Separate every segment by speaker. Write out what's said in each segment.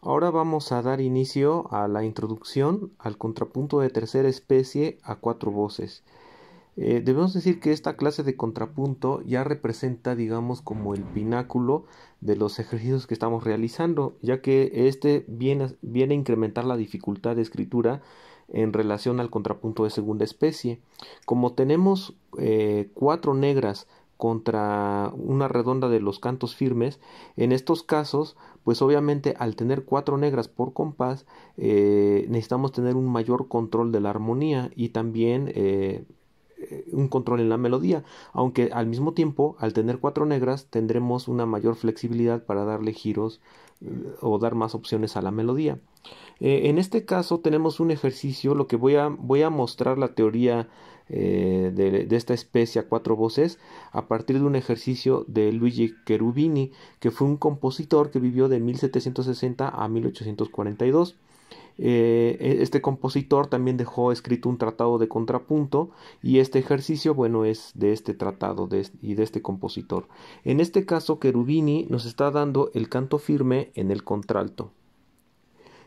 Speaker 1: Ahora vamos a dar inicio a la introducción al contrapunto de tercera especie a cuatro voces. Eh, debemos decir que esta clase de contrapunto ya representa, digamos, como el pináculo de los ejercicios que estamos realizando, ya que este viene, viene a incrementar la dificultad de escritura en relación al contrapunto de segunda especie. Como tenemos eh, cuatro negras contra una redonda de los cantos firmes, en estos casos, pues obviamente al tener cuatro negras por compás, eh, necesitamos tener un mayor control de la armonía y también eh, eh, un control en la melodía, aunque al mismo tiempo, al tener cuatro negras, tendremos una mayor flexibilidad para darle giros o dar más opciones a la melodía. en este caso tenemos un ejercicio, lo que voy a, voy a mostrar la teoría eh, de, esta especie a cuatro voces a partir de un ejercicio de Luigi Cherubini, que fue un compositor que vivió de 1760 a 1842. Eh, e, este compositor también dejó escrito un tratado de contrapunto y este ejercicio, bueno, es de este tratado y de este compositor. En este caso, Cherubini nos está dando el canto firme en el contralto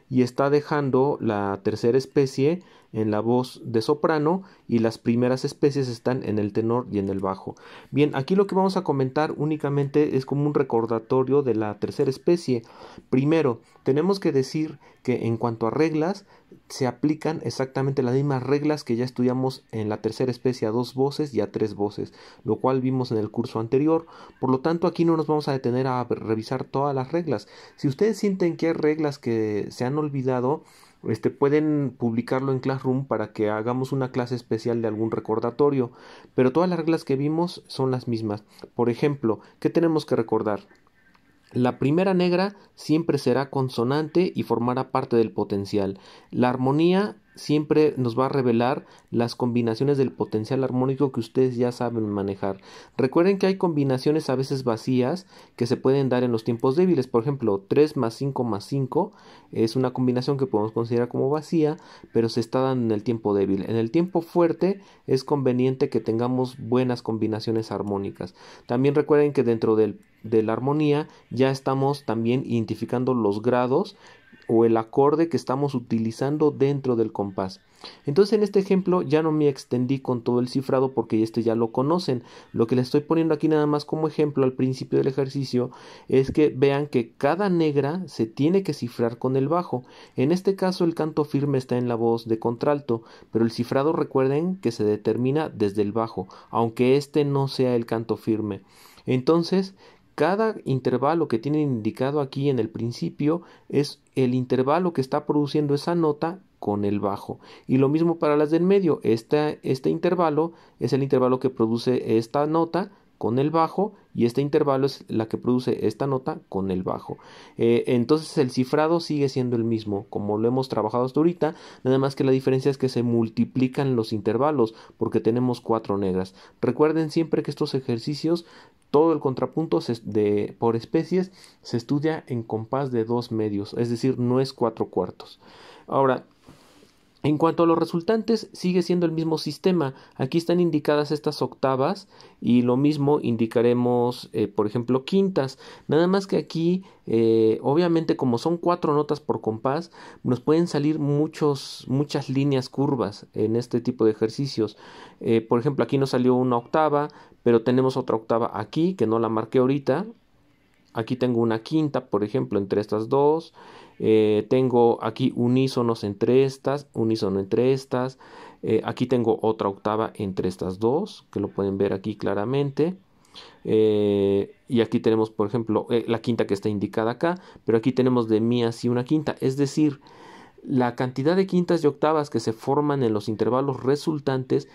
Speaker 1: y está dejando la tercera especie en la voz de soprano y las primeras especies están en el tenor y en el bajo. Bien, aquí lo que vamos a comentar únicamente es como un recordatorio de la tercera especie. Primero, tenemos que decir que en cuanto a reglas, se aplican exactamente las mismas reglas que ya estudiamos en la tercera especie a dos voces y a tres voces, lo cual vimos en el curso anterior. Por lo tanto, aquí no nos vamos a detener a revisar todas las reglas. Si ustedes sienten que hay reglas que se han olvidado, este, pueden publicarlo en Classroom para que hagamos una clase especial de algún recordatorio, pero todas las reglas que vimos son las mismas. Por ejemplo, ¿qué tenemos que recordar? La primera negra siempre será consonante y formará parte del potencial. La armonía siempre nos va a revelar las combinaciones del potencial armónico que ustedes ya saben manejar. Recuerden que hay combinaciones a veces vacías que se pueden dar en los tiempos débiles. Por ejemplo, 3 más 5 más 5 es una combinación que podemos considerar como vacía, pero se está dando en el tiempo débil. En el tiempo fuerte es conveniente que tengamos buenas combinaciones armónicas. También recuerden que dentro de la armonía ya estamos también identificando los grados o el acorde que estamos utilizando dentro del compás. Entonces en este ejemplo ya no me extendí con todo el cifrado porque este ya lo conocen. Lo que les estoy poniendo aquí nada más como ejemplo al principio del ejercicio es que vean que cada negra se tiene que cifrar con el bajo. En este caso el canto firme está en la voz de contralto, pero el cifrado recuerden que se determina desde el bajo, aunque este no sea el canto firme. Entonces, cada intervalo que tienen indicado aquí en el principio es el intervalo que está produciendo esa nota con el bajo. Y lo mismo para las del medio. Este, este intervalo es el intervalo que produce esta nota con el bajo y este intervalo es la que produce esta nota con el bajo. Eh, entonces el cifrado sigue siendo el mismo, como lo hemos trabajado hasta ahorita, nada más que la diferencia es que se multiplican los intervalos porque tenemos cuatro negras. Recuerden siempre que estos ejercicios todo el contrapunto por especies se estudia en compás de dos medios, es decir, no es cuatro cuartos. Ahora, en cuanto a los resultantes, sigue siendo el mismo sistema. Aquí están indicadas estas octavas y lo mismo indicaremos, eh, por ejemplo, quintas. Nada más que aquí, eh, obviamente, como son cuatro notas por compás, nos pueden salir muchas líneas curvas en este tipo de ejercicios. Eh, por ejemplo, aquí nos salió una octava, pero tenemos otra octava aquí que no la marqué ahorita Aquí tengo una quinta, por ejemplo, entre estas dos. Eh, tengo aquí unísonos entre estas, unísono entre estas. Eh, aquí tengo otra octava entre estas dos, que lo pueden ver aquí claramente. Eh, y aquí tenemos, por ejemplo, la quinta que está indicada acá, pero aquí tenemos de mi así una quinta. Es decir, la cantidad de quintas y octavas que se forman en los intervalos resultantes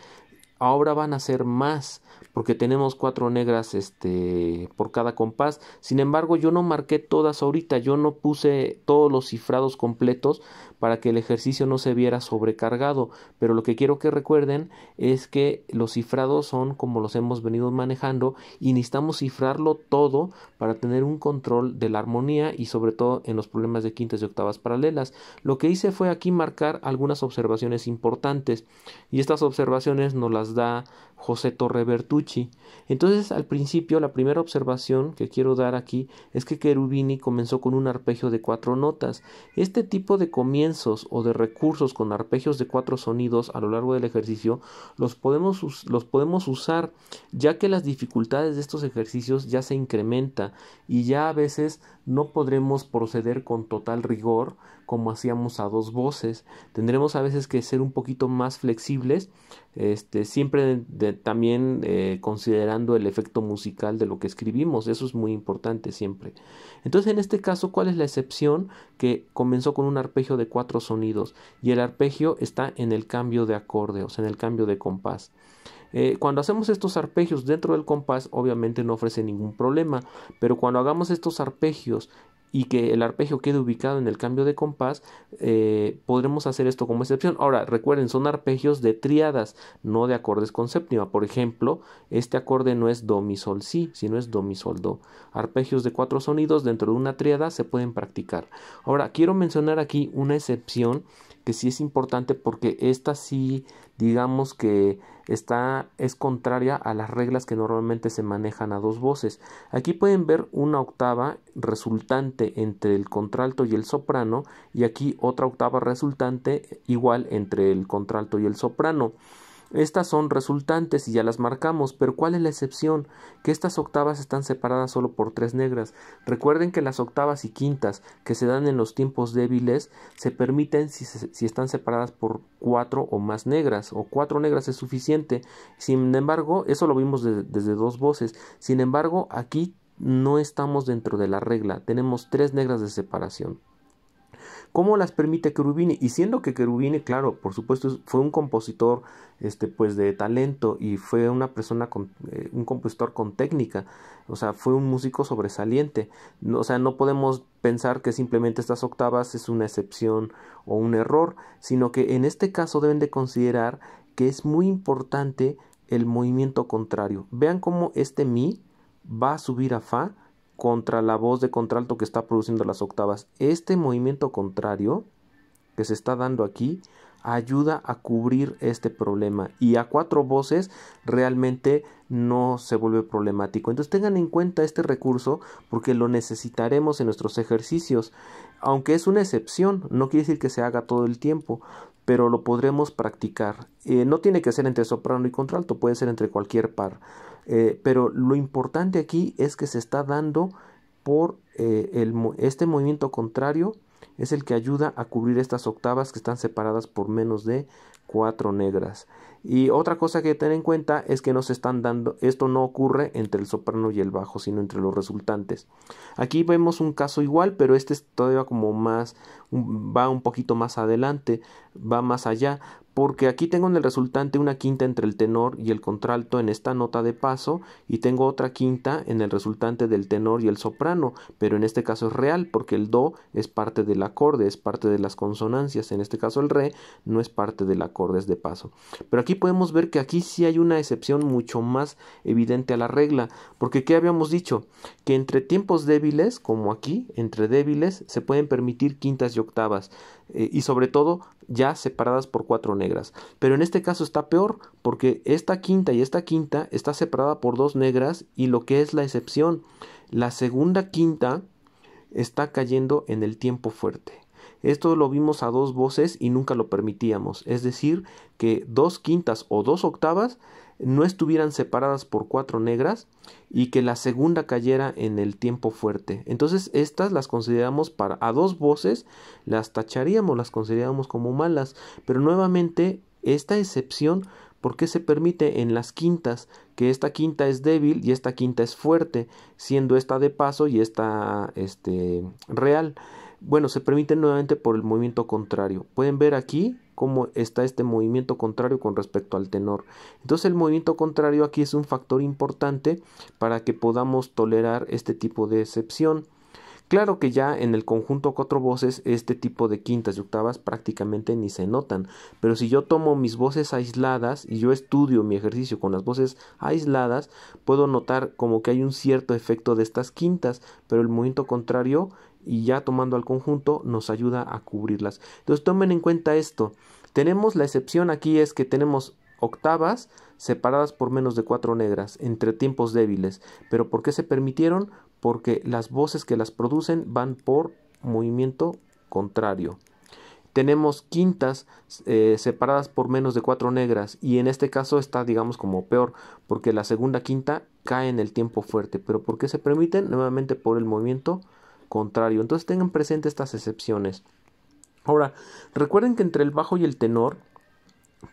Speaker 1: Ahora van a ser más, porque tenemos cuatro negras este, por cada compás. Sin embargo, yo no marqué todas ahorita, yo no puse todos los cifrados completos para que el ejercicio no se viera sobrecargado. Pero lo que quiero que recuerden es que los cifrados son como los hemos venido manejando y necesitamos cifrarlo todo para tener un control de la armonía y sobre todo en los problemas de quintas y octavas paralelas. Lo que hice fue aquí marcar algunas observaciones importantes y estas observaciones nos las tarzda José Torre Bertucci. Entonces, al principio, la primera observación que quiero dar aquí es que Cherubini comenzó con un arpegio de cuatro notas. Este tipo de comienzos o de recursos con arpegios de cuatro sonidos a lo largo del ejercicio los podemos, los podemos usar ya que las dificultades de estos ejercicios ya se incrementa y ya a veces no podremos proceder con total rigor como hacíamos a dos voces. Tendremos a veces que ser un poquito más flexibles, este, siempre de también eh, considerando el efecto musical de lo que escribimos, eso es muy importante siempre. Entonces en este caso, ¿cuál es la excepción? Que comenzó con un arpegio de cuatro sonidos y el arpegio está en el cambio de acorde, o sea, en el cambio de compás. Eh, cuando hacemos estos arpegios dentro del compás, obviamente no ofrece ningún problema, pero cuando hagamos estos arpegios y que el arpegio quede ubicado en el cambio de compás, eh, podremos hacer esto como excepción. Ahora, recuerden, son arpegios de triadas, no de acordes con séptima. Por ejemplo, este acorde no es do, mi, sol, si, sino es do, mi, sol, do. Arpegios de cuatro sonidos dentro de una triada se pueden practicar. Ahora, quiero mencionar aquí una excepción que sí es importante porque esta sí, digamos que está, es contraria a las reglas que normalmente se manejan a dos voces. Aquí pueden ver una octava resultante entre el contralto y el soprano y aquí otra octava resultante igual entre el contralto y el soprano. Estas son resultantes y ya las marcamos, pero ¿cuál es la excepción? Que estas octavas están separadas solo por tres negras. Recuerden que las octavas y quintas que se dan en los tiempos débiles se permiten si, están separadas por cuatro o más negras, o cuatro negras es suficiente. Sin embargo, eso lo vimos desde dos voces. Sin embargo, aquí no estamos dentro de la regla, tenemos tres negras de separación. ¿Cómo las permite Cherubini? Y siendo que Cherubini, claro, por supuesto, fue un compositor este, pues, de talento y fue una persona, con, eh, un compositor con técnica, o sea, fue un músico sobresaliente. o sea, no podemos pensar que simplemente estas octavas es una excepción o un error, sino que en este caso deben de considerar que es muy importante el movimiento contrario. Vean cómo este mi va a subir a fa contra la voz de contralto que está produciendo las octavas. Este movimiento contrario que se está dando aquí ayuda a cubrir este problema y a cuatro voces realmente no se vuelve problemático. Entonces tengan en cuenta este recurso porque lo necesitaremos en nuestros ejercicios. Aunque es una excepción, no quiere decir que se haga todo el tiempo pero lo podremos practicar. Eh, no tiene que ser entre soprano y contralto, puede ser entre cualquier par. Eh, pero lo importante aquí es que se está dando por eh, este movimiento contrario es el que ayuda a cubrir estas octavas que están separadas por menos de cuatro negras. Y otra cosa que tener en cuenta es que no se están dando, esto no ocurre entre el soprano y el bajo, sino entre los resultantes. Aquí vemos un caso igual, pero este todavía como más, va un poquito más adelante, va más allá, porque aquí tengo en el resultante una quinta entre el tenor y el contralto en esta nota de paso y tengo otra quinta en el resultante del tenor y el soprano, pero en este caso es real porque el do es parte del acorde, es parte de las consonancias, en este caso el re no es parte del acorde, es de paso. Pero aquí podemos ver que aquí sí hay una excepción mucho más evidente a la regla, porque ¿qué habíamos dicho? Que entre tiempos débiles, como aquí, entre débiles, se pueden permitir quintas y octavas. Eh, y sobre todo ya separadas por cuatro negras. Pero en este caso está peor porque esta quinta y esta quinta está separada por dos negras y lo que es la excepción, la segunda quinta está cayendo en el tiempo fuerte. Esto lo vimos a dos voces y nunca lo permitíamos. Es decir, que dos quintas o dos octavas no estuvieran separadas por cuatro negras y que la segunda cayera en el tiempo fuerte. Entonces estas las consideramos para a dos voces las tacharíamos, las consideramos como malas, pero nuevamente esta excepción porque se permite en las quintas que esta quinta es débil y esta quinta es fuerte, siendo esta de paso y esta este real bueno, se permite nuevamente por el movimiento contrario. Pueden ver aquí cómo está este movimiento contrario con respecto al tenor. Entonces el movimiento contrario aquí es un factor importante para que podamos tolerar este tipo de excepción. Claro que ya en el conjunto cuatro voces este tipo de quintas y octavas prácticamente ni se notan, pero si yo tomo mis voces aisladas y yo estudio mi ejercicio con las voces aisladas, puedo notar como que hay un cierto efecto de estas quintas, pero el movimiento contrario y ya tomando al conjunto nos ayuda a cubrirlas. Entonces tomen en cuenta esto. Tenemos la excepción aquí es que tenemos octavas separadas por menos de cuatro negras entre tiempos débiles. ¿Pero por qué se permitieron? Porque las voces que las producen van por movimiento contrario. Tenemos quintas eh, separadas por menos de cuatro negras y en este caso está digamos como peor porque la segunda quinta cae en el tiempo fuerte. ¿Pero por qué se permiten? Nuevamente por el movimiento contrario. Entonces tengan presente estas excepciones. Ahora, recuerden que entre el bajo y el tenor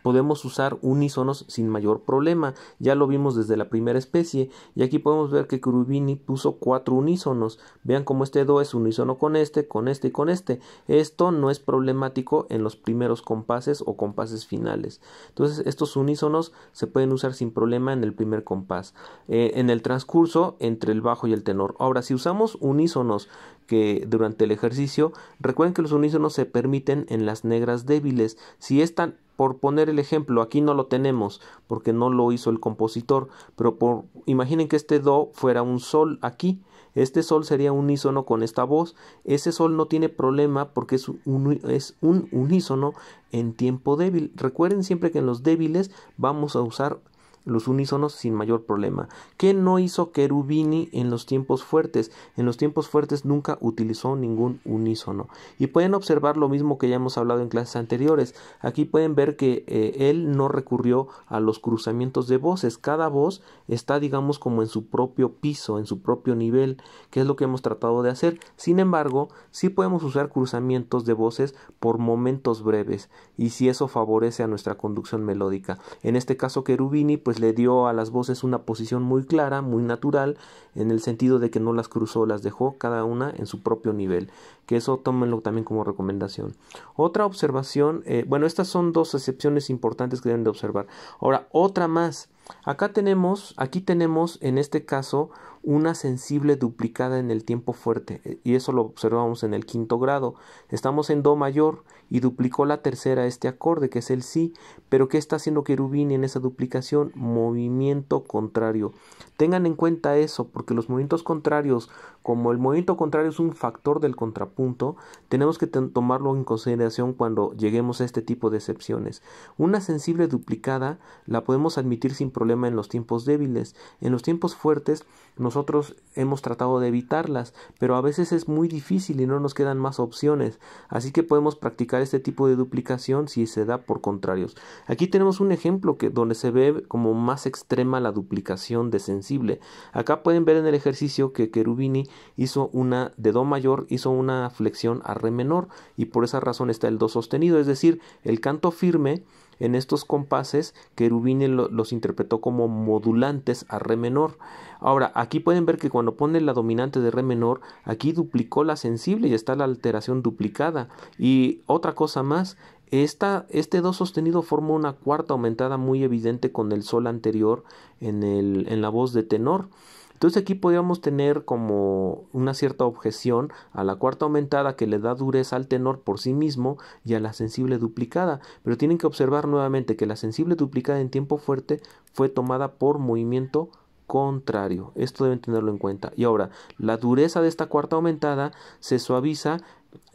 Speaker 1: podemos usar unísonos sin mayor problema. Ya lo vimos desde la primera especie y aquí podemos ver que Curubini puso cuatro unísonos. Vean cómo este do es unísono con este, con este y con este. Esto no es problemático en los primeros compases o compases finales. Entonces estos unísonos se pueden usar sin problema en el primer compás. Eh, en el transcurso entre el bajo y el tenor. Ahora si usamos unísonos que durante el ejercicio, recuerden que los unísonos se permiten en las negras débiles. Si están por poner el ejemplo, aquí no lo tenemos porque no lo hizo el compositor, pero imaginen que este do fuera un sol aquí, este sol sería unísono con esta voz, ese sol no tiene problema porque es un, es un unísono en tiempo débil. Recuerden siempre que en los débiles vamos a usar los unísonos sin mayor problema. ¿Qué no hizo Cherubini en los tiempos fuertes? En los tiempos fuertes nunca utilizó ningún unísono. Y pueden observar lo mismo que ya hemos hablado en clases anteriores. Aquí pueden ver que eh, él no recurrió a los cruzamientos de voces. Cada voz está, digamos, como en su propio piso, en su propio nivel, que es lo que hemos tratado de hacer. Sin embargo, si podemos usar cruzamientos de voces por momentos breves y si eso favorece a nuestra conducción melódica. En este caso, Cherubini, pues pues, le dio a las voces una posición muy clara, muy natural, en el sentido de que no las cruzó, las dejó cada una en su propio nivel, que eso tómenlo también como recomendación. Otra observación, eh, bueno, estas son dos excepciones importantes que deben de observar. Ahora, otra más, Acá tenemos, aquí tenemos en este caso una sensible duplicada en el tiempo fuerte eh, y eso lo observamos en el quinto grado. Estamos en Do mayor y duplicó la tercera este acorde que es el Si, pero ¿qué está haciendo querubín en esa duplicación? Movimiento contrario. Tengan en cuenta eso porque los movimientos contrarios, como el movimiento contrario es un factor del contrapunto, tenemos que tomarlo en consideración cuando lleguemos a este tipo de excepciones. Una sensible duplicada la podemos admitir sin problema en los tiempos débiles. En los tiempos fuertes nosotros hemos tratado de evitarlas, pero a veces es muy difícil y no nos quedan más opciones. Así que podemos practicar este tipo de duplicación si se da por contrarios. Aquí tenemos un ejemplo que, donde se ve como más extrema la duplicación de sensible. Acá pueden ver en el ejercicio que Cherubini hizo una de Do mayor, hizo una flexión a Re menor y por esa razón está el Do sostenido, es decir, el canto firme en estos compases, Cherubini los interpretó como modulantes a re menor. Ahora, aquí pueden ver que cuando pone la dominante de re menor, aquí duplicó la sensible y está la alteración duplicada. Y otra cosa más, este do sostenido forma una cuarta aumentada muy evidente con el sol anterior en la voz de tenor. Entonces aquí podríamos tener como una cierta objeción a la cuarta aumentada que le da dureza al tenor por sí mismo y a la sensible duplicada, pero tienen que observar nuevamente que la sensible duplicada en tiempo fuerte fue tomada por movimiento contrario. Esto deben tenerlo en cuenta. Y ahora, la dureza de esta cuarta aumentada se suaviza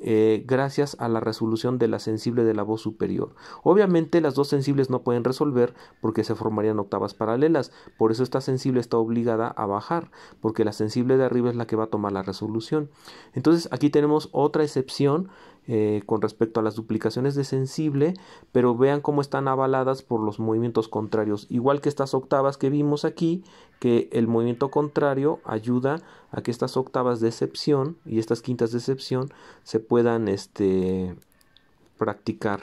Speaker 1: eh, gracias a la resolución de la sensible de la voz superior. Obviamente las dos sensibles no pueden resolver porque se formarían octavas paralelas, por eso esta sensible está obligada a bajar, porque la sensible de arriba es la que va a tomar la resolución. Entonces aquí tenemos otra excepción eh, con respecto a las duplicaciones de sensible, pero vean cómo están avaladas por los movimientos contrarios. Igual que estas octavas que vimos aquí, que el movimiento contrario ayuda a que estas octavas de excepción y estas quintas de excepción se puedan este, practicar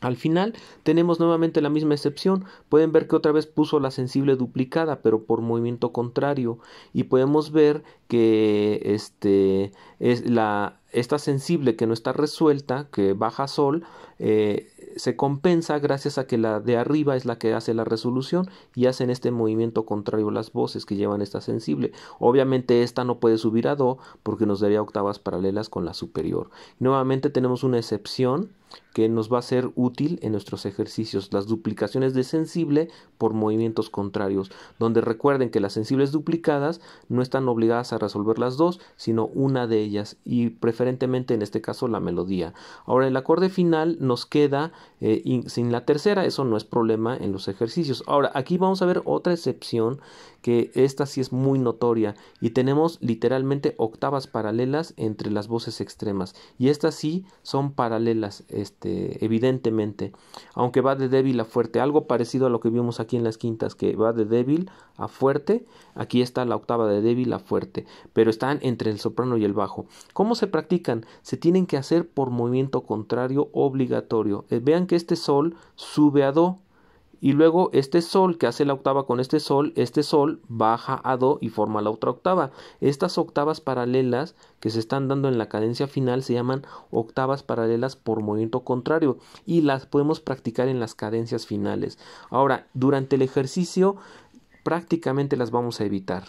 Speaker 1: al final tenemos nuevamente la misma excepción, pueden ver que otra vez puso la sensible duplicada pero por movimiento contrario y podemos ver que este, es la, esta sensible que no está resuelta, que baja sol, eh, se compensa gracias a que la de arriba es la que hace la resolución y hacen este movimiento contrario las voces que llevan esta sensible. Obviamente esta no puede subir a do porque nos daría octavas paralelas con la superior. Nuevamente tenemos una excepción que nos va a ser útil en nuestros ejercicios, las duplicaciones de sensible por movimientos contrarios, donde recuerden que las sensibles duplicadas no están obligadas a resolver las dos, sino una de ellas y preferentemente en este caso la melodía. Ahora el acorde final nos queda eh, sin la tercera, eso no es problema en los ejercicios. Ahora aquí vamos a ver otra excepción que esta sí es muy notoria y tenemos literalmente octavas paralelas entre las voces extremas y estas sí son paralelas. Este, evidentemente, aunque va de débil a fuerte, algo parecido a lo que vimos aquí en las quintas, que va de débil a fuerte, aquí está la octava de débil a fuerte, pero están entre el soprano y el bajo. ¿Cómo se practican? Se tienen que hacer por movimiento contrario obligatorio. Eh, vean que este sol sube a do, y luego este sol que hace la octava con este sol, este sol baja a do y forma la otra octava. Estas octavas paralelas que se están dando en la cadencia final se llaman octavas paralelas por movimiento contrario y las podemos practicar en las cadencias finales. Ahora, durante el ejercicio prácticamente las vamos a evitar.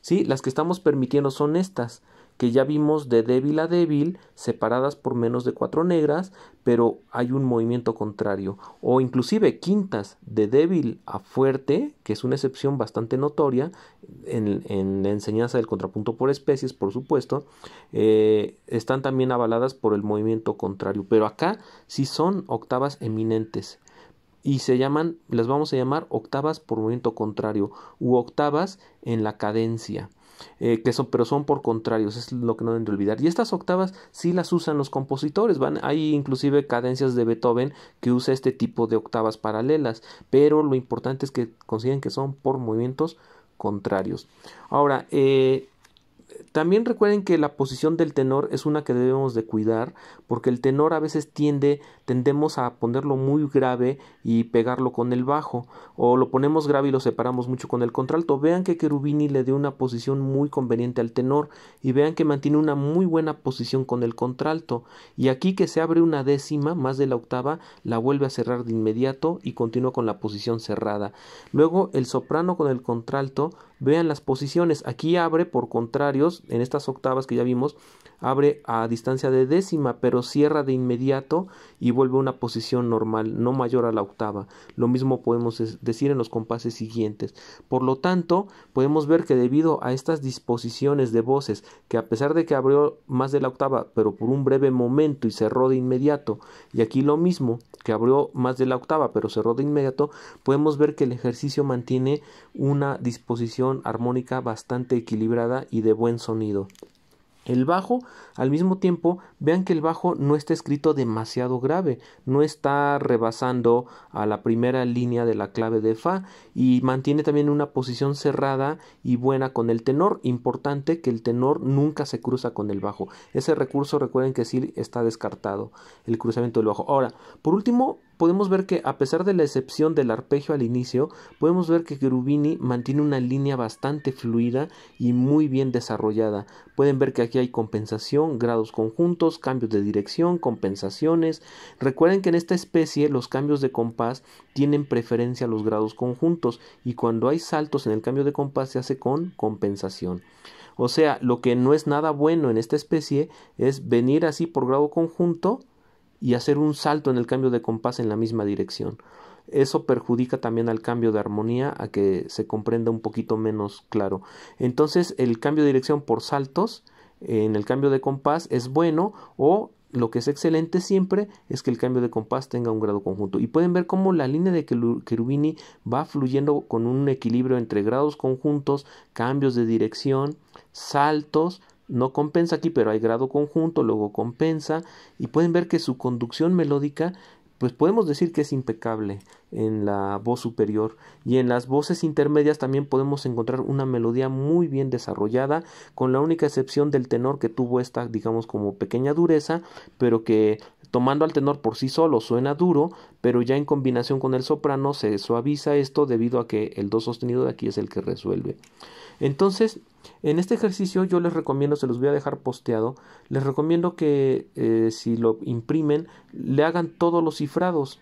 Speaker 1: ¿Sí? Las que estamos permitiendo son estas que ya vimos de débil a débil, separadas por menos de cuatro negras, pero hay un movimiento contrario. O inclusive quintas de débil a fuerte, que es una excepción bastante notoria en, la enseñanza del contrapunto por especies, por supuesto, eh, están también avaladas por el movimiento contrario. Pero acá sí son octavas eminentes y se llaman, las vamos a llamar octavas por movimiento contrario u octavas en la cadencia. Eh, que son, pero son por contrarios, es lo que no deben de olvidar. Y estas octavas sí las usan los compositores, van, hay inclusive cadencias de Beethoven que usa este tipo de octavas paralelas, pero lo importante es que consiguen que son por movimientos contrarios. Ahora, eh, también recuerden que la posición del tenor es una que debemos de cuidar porque el tenor a veces tiende, tendemos a ponerlo muy grave y pegarlo con el bajo o lo ponemos grave y lo separamos mucho con el contralto. Vean que Cherubini le dio una posición muy conveniente al tenor y vean que mantiene una muy buena posición con el contralto y aquí que se abre una décima más de la octava la vuelve a cerrar de inmediato y continúa con la posición cerrada. Luego el soprano con el contralto, vean las posiciones, aquí abre por contrario en estas octavas que ya vimos, abre a distancia de décima, pero cierra de inmediato y vuelve a una posición normal, no mayor a la octava. Lo mismo podemos decir en los compases siguientes. Por lo tanto, podemos ver que debido a estas disposiciones de voces, que a pesar de que abrió más de la octava, pero por un breve momento y cerró de inmediato, y aquí lo mismo, que abrió más de la octava, pero cerró de inmediato, podemos ver que el ejercicio mantiene una disposición armónica bastante equilibrada y de buen sonido el bajo, al mismo tiempo, vean que el bajo no está escrito demasiado grave, no está rebasando a la primera línea de la clave de fa y mantiene también una posición cerrada y buena con el tenor. Importante que el tenor nunca se cruza con el bajo. Ese recurso recuerden que sí está descartado, el cruzamiento del bajo. Ahora, por último, podemos ver que a pesar de la excepción del arpegio al inicio, podemos ver que Grubini mantiene una línea bastante fluida y muy bien desarrollada. Pueden ver que aquí hay compensación, grados conjuntos, cambios de dirección, compensaciones. Recuerden que en esta especie los cambios de compás tienen preferencia a los grados conjuntos y cuando hay saltos en el cambio de compás se hace con compensación. O sea, lo que no es nada bueno en esta especie es venir así por grado conjunto y hacer un salto en el cambio de compás en la misma dirección. Eso perjudica también al cambio de armonía a que se comprenda un poquito menos claro. Entonces el cambio de dirección por saltos eh, en el cambio de compás es bueno o lo que es excelente siempre es que el cambio de compás tenga un grado conjunto. Y pueden ver cómo la línea de Kirubini va fluyendo con un equilibrio entre grados conjuntos, cambios de dirección, saltos, no compensa aquí, pero hay grado conjunto, luego compensa, y pueden ver que su conducción melódica, pues podemos decir que es impecable en la voz superior, y en las voces intermedias también podemos encontrar una melodía muy bien desarrollada, con la única excepción del tenor que tuvo esta, digamos, como pequeña dureza, pero que Tomando al tenor por sí solo suena duro, pero ya en combinación con el soprano se suaviza esto debido a que el do sostenido de aquí es el que resuelve. Entonces, en este ejercicio yo les recomiendo, se los voy a dejar posteado, les recomiendo que eh, si lo imprimen, le hagan todos los cifrados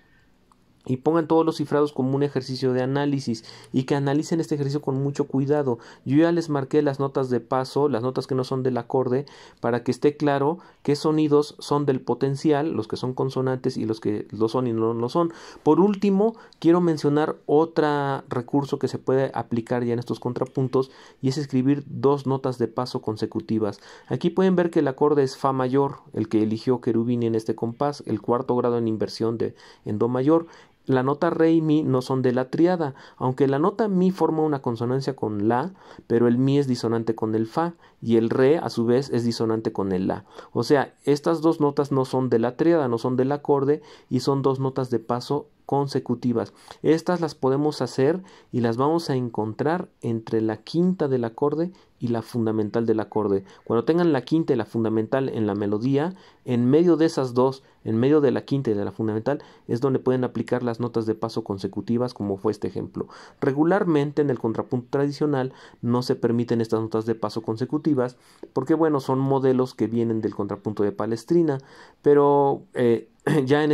Speaker 1: y pongan todos los cifrados como un ejercicio de análisis y que analicen este ejercicio con mucho cuidado. Yo ya les marqué las notas de paso, las notas que no son del acorde, para que esté claro qué sonidos son del potencial, los que son consonantes y los que lo son y no lo son. Por último, quiero mencionar otro recurso que se puede aplicar ya en estos contrapuntos y es escribir dos notas de paso consecutivas. Aquí pueden ver que el acorde es Fa mayor, el que eligió Cherubini en este compás, el cuarto grado en inversión de en Do mayor la nota re y mi no son de la triada, aunque la nota mi forma una consonancia con la, pero el mi es disonante con el fa y el re a su vez es disonante con el la. O sea, estas dos notas no son de la triada, no son del acorde y son dos notas de paso consecutivas. Estas las podemos hacer y las vamos a encontrar entre la quinta del acorde y la fundamental del acorde. Cuando tengan la quinta y la fundamental en la melodía, en medio de esas dos, en medio de la quinta y de la fundamental, es donde pueden aplicar las notas de paso consecutivas, como fue este ejemplo. Regularmente en el contrapunto tradicional no se permiten estas notas de paso consecutivas, porque bueno, son modelos que vienen del contrapunto de Palestrina, pero eh, ya en